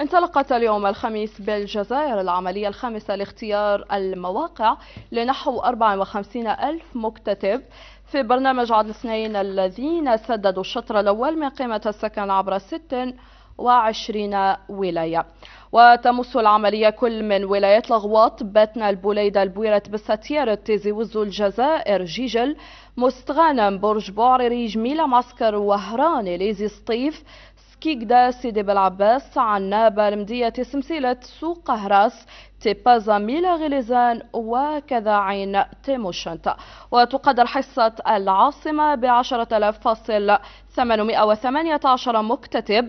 انطلقت اليوم الخميس بالجزائر العملية الخامسة لاختيار المواقع لنحو 54 ألف مكتتب في برنامج عدل اثنين الذين سددوا الشطر الأول من قيمة السكن عبر 26 ولاية وتمس العملية كل من ولايات لغواط باتنا البوليدة البويرة بالستير التيزي وزو الجزائر جيجل مستغانم برج بوعري جميلة معسكر وهران ليزي سطيف كيكدا سيدي بلعباس عنابة المدية سمسيلة سوق قهراس تيبازا ميلا غليزان وكذا عين تيموشنت وتقدر حصة العاصمة بعشرة آلاف فاصل ثمانمائة وثمانية عشر مكتتب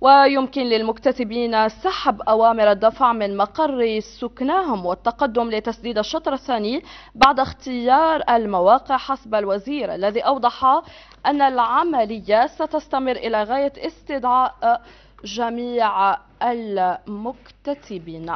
ويمكن للمكتسبين سحب أوامر الدفع من مقر سكناهم والتقدم لتسديد الشطر الثاني بعد اختيار المواقع حسب الوزير الذي أوضح أن العملية ستستمر إلى غاية استدعاء جميع المكتسبين